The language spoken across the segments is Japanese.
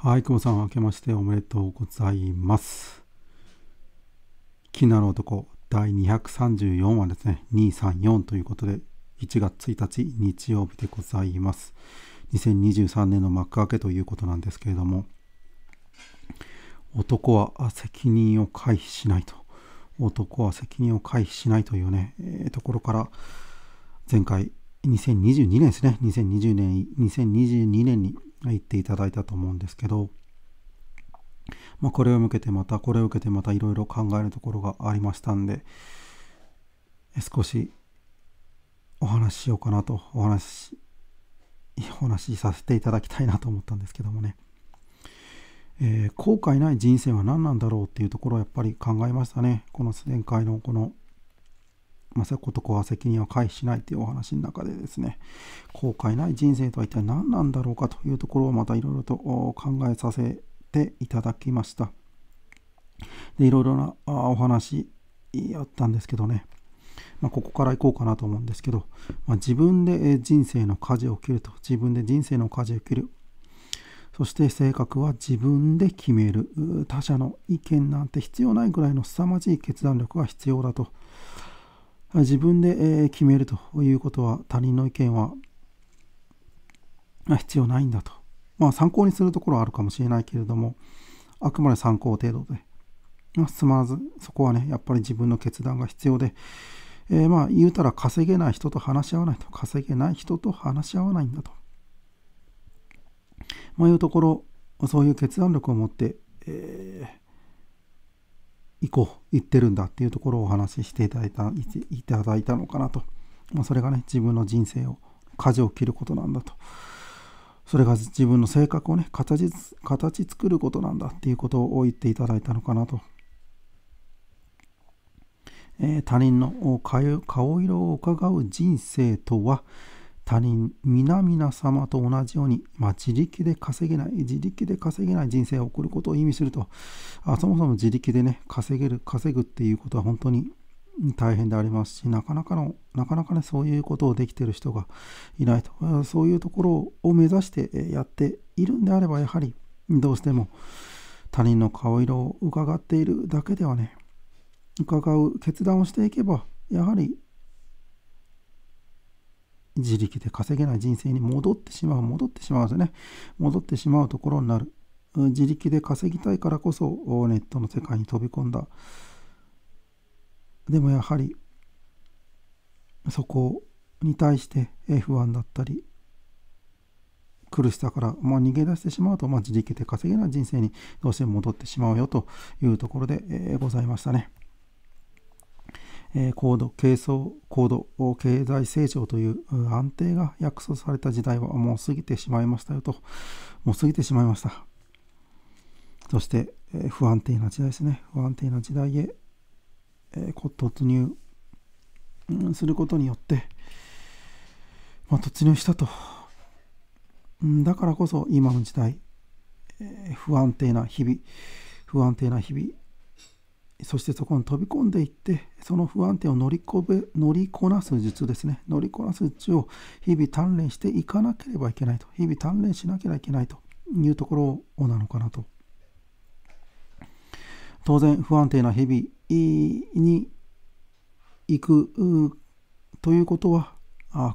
はい、久保さん、明けましておめでとうございます。気になる男、第234話ですね、234ということで、1月1日日曜日でございます。2023年の幕開けということなんですけれども、男は責任を回避しないと。男は責任を回避しないというね、えー、ところから、前回、2022年ですね、2020年、2022年に言っていただいたと思うんですけど、まあ、これを向けてまたこれを受けてまたいろいろ考えるところがありましたんで少しお話ししようかなとお話しお話しさせていただきたいなと思ったんですけどもね、えー、後悔ない人生は何なんだろうっていうところをやっぱり考えましたねこの前回のこの政子とこは責任を回避しないというお話の中でですね後悔ない人生とは一体何なんだろうかというところをまたいろいろと考えさせていただきましたでいろいろなお話あったんですけどね、まあ、ここからいこうかなと思うんですけど、まあ、自分で人生の舵を切ると自分で人生の舵を切るそして性格は自分で決める。他者の意見なんて必要ないぐらいの凄まじい決断力が必要だと。自分で決めるということは他人の意見は必要ないんだと。まあ参考にするところはあるかもしれないけれども、あくまで参考程度で、まあ、進まず、そこはね、やっぱり自分の決断が必要で、えー、まあ言うたら稼げない人と話し合わないと、稼げない人と話し合わないんだと。まあいうところ、そういう決断力を持って、えー行こう、行ってるんだっていうところをお話ししていただいたいただいたのかなと。まあ、それがね、自分の人生を、舵を切ることなんだと。それが自分の性格をね、形形作ることなんだっていうことを言っていただいたのかなと。えー、他人の顔色をうかがう人生とは、他人皆々様と同じように、まあ、自力で稼げない自力で稼げない人生を送ることを意味するとあそもそも自力でね稼げる稼ぐっていうことは本当に大変でありますしなかなかのなかなかねそういうことをできてる人がいないとそういうところを目指してやっているんであればやはりどうしても他人の顔色を伺っているだけではね伺う決断をしていけばやはり自力で稼げない人生に戻ってしまう、戻ってしまうんですね。戻ってしまうところになる。自力で稼ぎたいからこそネットの世界に飛び込んだ。でもやはりそこに対して不安だったり苦しさから、まあ、逃げ出してしまうと、まあ、自力で稼げない人生にどうしても戻ってしまうよというところで、えございましたね。高度、軽層、高度、経済成長という安定が約束された時代はもう過ぎてしまいましたよと、もう過ぎてしまいました。そして、不安定な時代ですね。不安定な時代へ、え突入することによって、まあ、突入したと。だからこそ今の時代、不安定な日々、不安定な日々、そしてそこに飛び込んでいってその不安定を乗りこべ乗りこなす術ですね乗りこなす術を日々鍛錬していかなければいけないと日々鍛錬しなければいけないというところなのかなと当然不安定な日々に行くということは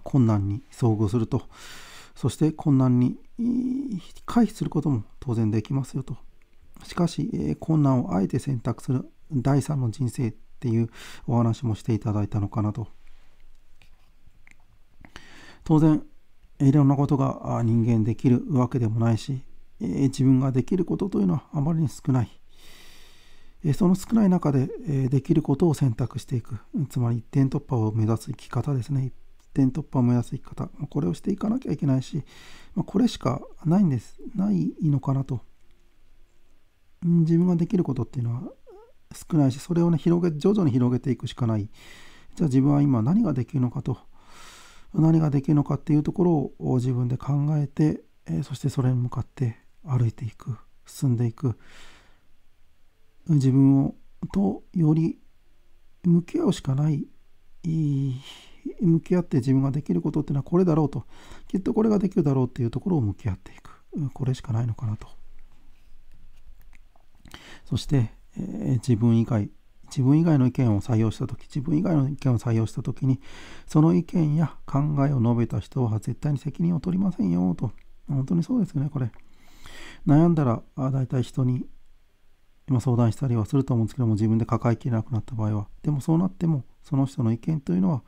困難に遭遇するとそして困難に回避することも当然できますよとしかし困難をあえて選択する第3の人生っていうお話もしていただいたのかなと当然いろんなことが人間できるわけでもないし自分ができることというのはあまりに少ないその少ない中でできることを選択していくつまり一点突破を目指す生き方ですね点突破を目指す生き方これをしていかなきゃいけないしこれしかないんですないのかなと自分ができることっていうのは少ないし、それをね、広げ、徐々に広げていくしかない。じゃあ自分は今何ができるのかと、何ができるのかっていうところを自分で考えて、えそしてそれに向かって歩いていく、進んでいく。自分をとより向き合うしかない向き合って自分ができることっていうのはこれだろうときっとこれができるだろうっていうところを向き合っていくこれしかないのかなとそしてえー、自分以外自分以外の意見を採用した時自分以外の意見を採用した時にその意見や考えを述べた人は絶対に責任を取りませんよと本当にそうですよねこれ悩んだら大体人に今相談したりはすると思うんですけども自分で抱えきれなくなった場合はでもそうなってもその人の意見というのは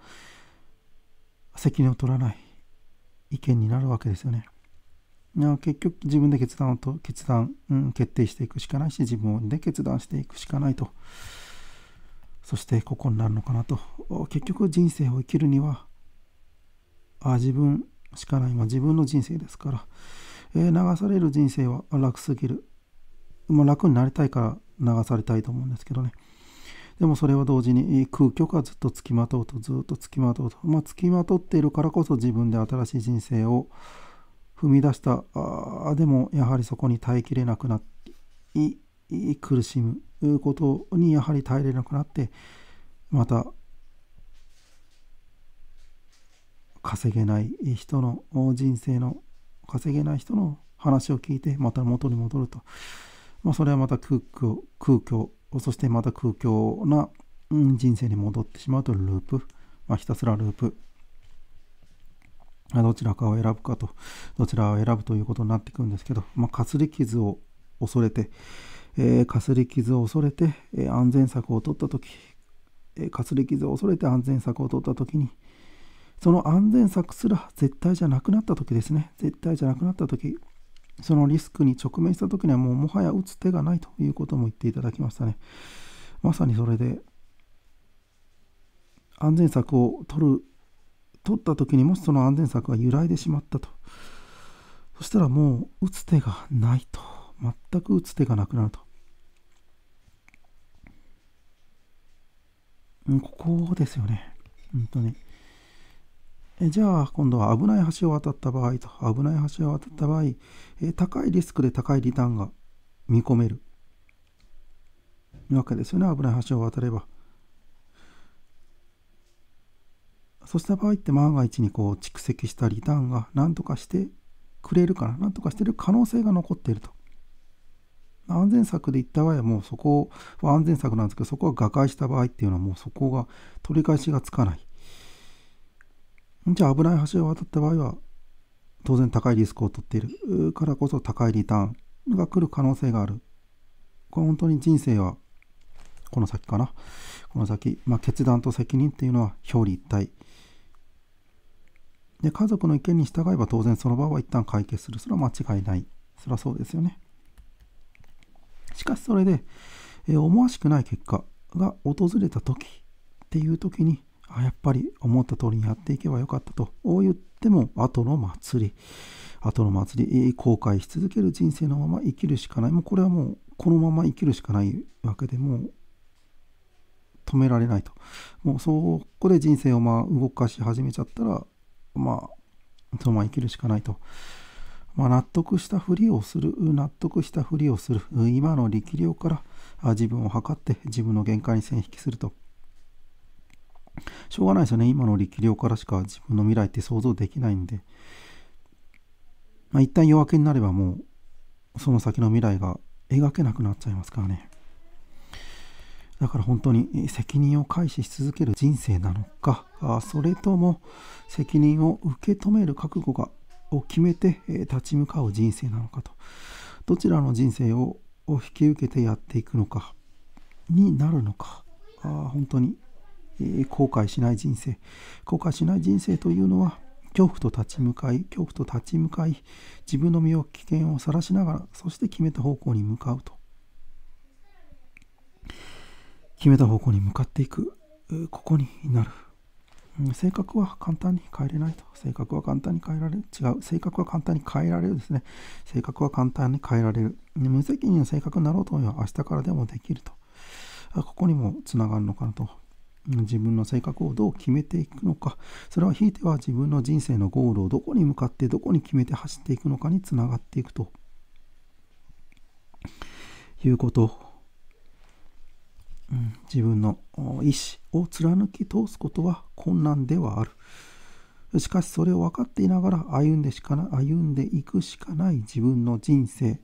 責任を取らない意見になるわけですよね結局自分で決断をと決断、うん、決定していくしかないし自分で決断していくしかないとそしてここになるのかなと結局人生を生きるにはあ自分しかない、今自分の人生ですから、えー、流される人生は楽すぎる、まあ、楽になりたいから流されたいと思うんですけどねでもそれは同時に空虚がずっとつきまとうとずっとつきまとうと、まあ、つきまとっているからこそ自分で新しい人生を踏み出したあでもやはりそこに耐えきれなくない苦しむことにやはり耐えれなくなってまた稼げない人の人生の稼げない人の話を聞いてまた元に戻ると、まあ、それはまた空虚空虚そしてまた空虚な人生に戻ってしまうとループ、まあ、ひたすらループどちらかを選ぶかと、どちらを選ぶということになっていくんですけど、まあ、かすり傷を恐れて、えー、かすり傷を恐れて、えー、安全策を取ったとき、えー、かすり傷を恐れて安全策を取ったときに、その安全策すら絶対じゃなくなったときですね、絶対じゃなくなったとき、そのリスクに直面したときにはもうもはや打つ手がないということも言っていただきましたね。まさにそれで、安全策を取る取った時にもしその安全策が揺らいでしまったとそしたらもう打つ手がないと全く打つ手がなくなるとここですよね本当にえじゃあ今度は危ない橋を渡った場合と危ない橋を渡った場合え高いリスクで高いリターンが見込めるわけですよね危ない橋を渡ればそうした場合って万が一にこう蓄積したリターンが何とかしてくれるかな何とかしてる可能性が残っていると安全策で言った場合はもうそこは安全策なんですけどそこは瓦解した場合っていうのはもうそこが取り返しがつかないじゃあ危ない橋を渡った場合は当然高いリスクを取っているからこそ高いリターンが来る可能性があるこれ本当に人生はこの先かなこの先、まあ、決断と責任っていうのは表裏一体で家族の意見に従えば当然その場は一旦解決する。それは間違いない。それはそうですよね。しかしそれで、えー、思わしくない結果が訪れた時っていう時に、あ、やっぱり思った通りにやっていけばよかったと言っても、後の祭り、後の祭り、後悔し続ける人生のまま生きるしかない。もうこれはもうこのまま生きるしかないわけでもう止められないと。もうそこで人生をまあ動かし始めちゃったら、まあ、そのま生きるしかないと。まあ、納得したふりをする、納得したふりをする、今の力量から自分を測って自分の限界に線引きすると。しょうがないですよね。今の力量からしか自分の未来って想像できないんで。まあ、一旦夜明けになればもう、その先の未来が描けなくなっちゃいますからね。だから本当に責任を回避し続ける人生なのかそれとも責任を受け止める覚悟がを決めて立ち向かう人生なのかとどちらの人生を引き受けてやっていくのかになるのか本当に後悔しない人生後悔しない人生というのは恐怖と立ち向かい恐怖と立ち向かい自分の身を危険をさらしながらそして決めた方向に向かうと決めた方向に向かっていく、ここになる。性格は簡単に変えれないと。性格は簡単に変えられる。違う。性格は簡単に変えられるですね。性格は簡単に変えられる。無責任な性格になろうと思えば明日からでもできると。ここにもつながるのかなと。自分の性格をどう決めていくのか。それはひいては自分の人生のゴールをどこに向かってどこに決めて走っていくのかにつながっていくと。いうことうん、自分の意志を貫き通すことは困難ではある。しかしそれを分かっていながら歩んでしかな歩んでいくしかない自分の人生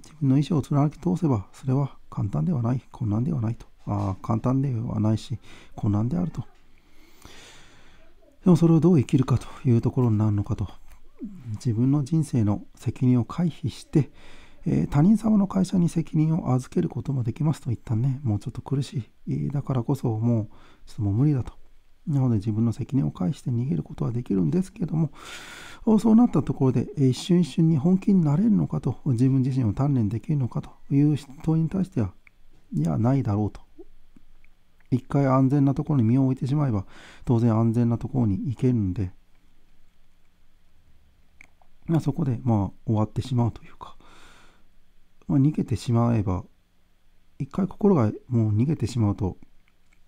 自分の意思を貫き通せばそれは簡単ではない困難ではないとあ簡単ではないし困難であるとでもそれをどう生きるかというところになるのかと自分の人生の責任を回避してえー、他人様の会社に責任を預けることもできますと一旦ねもうちょっと苦しいだからこそもうちょっともう無理だとなので自分の責任を介して逃げることはできるんですけどもそうなったところで一瞬一瞬に本気になれるのかと自分自身を鍛錬できるのかという問いに対してはいやないだろうと一回安全なところに身を置いてしまえば当然安全なところに行けるので、まあ、そこでまあ終わってしまうというかまあ、逃げてしまえば、一回心がもう逃げてしまうと、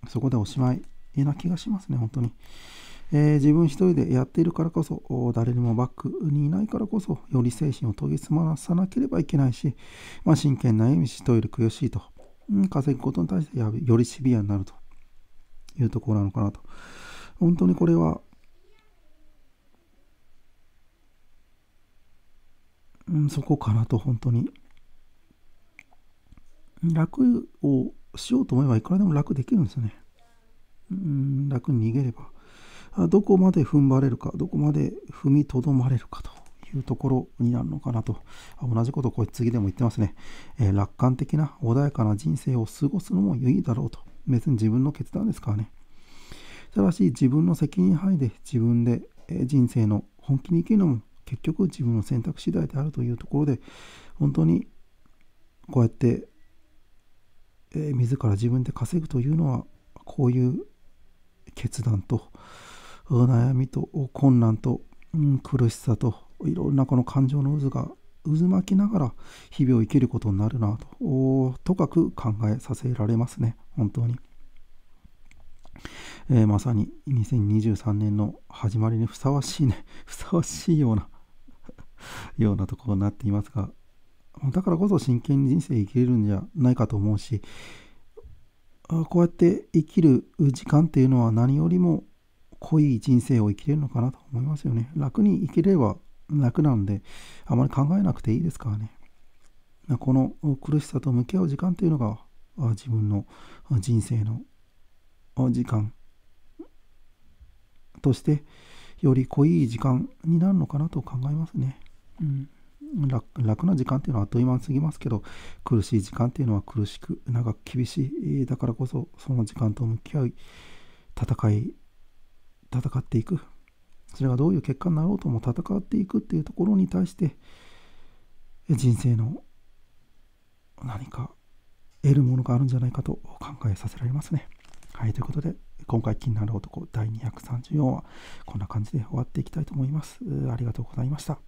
そこでおしまいな気がしますね、本当に。えー、自分一人でやっているからこそ、誰にもバックにいないからこそ、より精神を研ぎ澄まさなければいけないし、まあ、真剣な悩みし、人イレ悔しいと、うん、稼ぐことに対してよりシビアになるというところなのかなと。本当にこれは、うん、そこかなと、本当に楽をしようと思えばいくらでも楽できるんですよね。うん、楽に逃げれば。どこまで踏ん張れるか、どこまで踏みとどまれるかというところになるのかなと。同じことこ次でも言ってますね、えー、楽観的な穏やかな人生を過ごすのも良いだろうと。別に自分の決断ですからね。ただし自分の責任範囲で自分で人生の本気に生きるのも結局自分の選択次第であるというところで本当にこうやってえー、自ら自分で稼ぐというのはこういう決断と悩みと困難と、うん、苦しさといろんなこの感情の渦が渦巻きながら日々を生きることになるなととかく考えさせられますね本当に、えー、まさに2023年の始まりにふさわしいねふさわしいようなようなところになっていますがだからこそ真剣に人生生きれるんじゃないかと思うしこうやって生きる時間っていうのは何よりも濃い人生を生きれるのかなと思いますよね楽に生きれば楽なんであまり考えなくていいですからねこの苦しさと向き合う時間っていうのが自分の人生の時間としてより濃い時間になるのかなと考えますね。うん楽な時間っていうのはあっという間に過ぎますけど苦しい時間っていうのは苦しく長く厳しいだからこそその時間と向き合い戦い戦っていくそれがどういう結果になろうとも戦っていくっていうところに対して人生の何か得るものがあるんじゃないかと考えさせられますね。はい、ということで今回気になる男第234話こんな感じで終わっていきたいと思います。ありがとうございました。